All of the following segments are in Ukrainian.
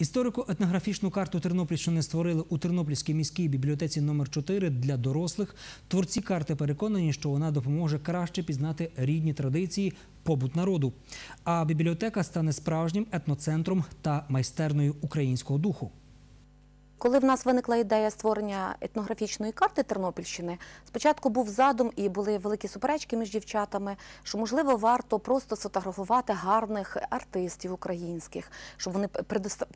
Історико-етнографічну карту Тернопільщини створили у Тернопільській міській бібліотеці номер 4 для дорослих. Творці карти переконані, що вона допоможе краще пізнати рідні традиції, побут народу. А бібліотека стане справжнім етноцентром та майстерною українського духу. Коли в нас виникла ідея створення етнографічної карти Тернопільщини, спочатку був задум і були великі суперечки між дівчатами, що можливо варто просто сфотографувати гарних артистів українських, щоб вони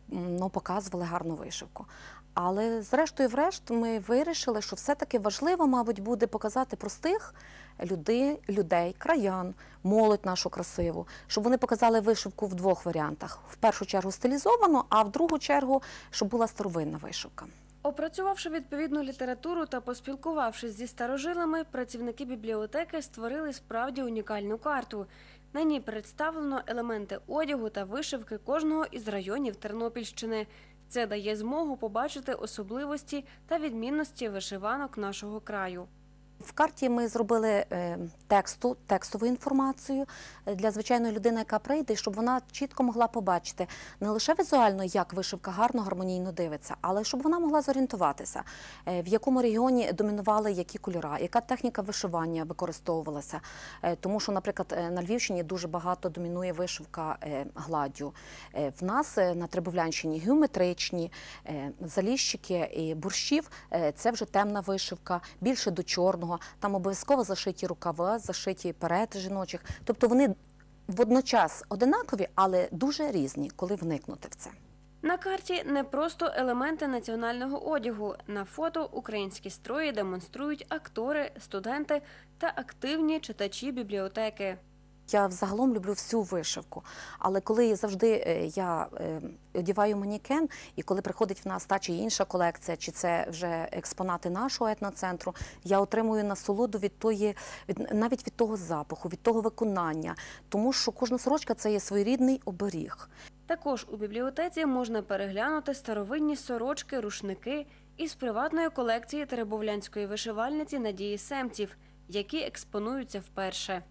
ну, показували гарну вишивку. Але зрештою, врешт, ми вирішили, що все таки важливо, мабуть, буде показати простих людей, людей, краян, молодь нашу красиву, щоб вони показали вишивку в двох варіантах: в першу чергу стилізовано, а в другу чергу, щоб була старовинна вишивка. Опрацювавши відповідну літературу та поспілкувавшись зі старожилами, працівники бібліотеки створили справді унікальну карту. На ній представлено елементи одягу та вишивки кожного із районів Тернопільщини. Це дає змогу побачити особливості та відмінності вишиванок нашого краю. В карті ми зробили е, тексту, текстову інформацію е, для звичайної людини, яка прийде, щоб вона чітко могла побачити не лише візуально, як вишивка гарно, гармонійно дивиться, але щоб вона могла зорієнтуватися, е, в якому регіоні домінували які кольора, яка техніка вишивання використовувалася. Тому що, наприклад, на Львівщині дуже багато домінує вишивка гладдю. В нас на Трибовлянщині геометричні заліщики і борщів це вже темна вишивка, більше до чорного нього. Там обов'язково зашиті рукава, зашиті перед жіночих. Тобто вони водночас одинакові, але дуже різні, коли вникнути в це. На карті не просто елементи національного одягу. На фото українські строї демонструють актори, студенти та активні читачі бібліотеки. Я взагалом люблю всю вишивку, але коли завжди е, я е, одіваю манікен, і коли приходить в нас та чи інша колекція, чи це вже експонати нашого етноцентру, я отримую насолоду від тої, від навіть від того запаху, від того виконання, тому що кожна сорочка це є своєрідний оберіг. Також у бібліотеці можна переглянути старовинні сорочки, рушники із приватної колекції теребовлянської вишивальниці Надії Семців, які експонуються вперше.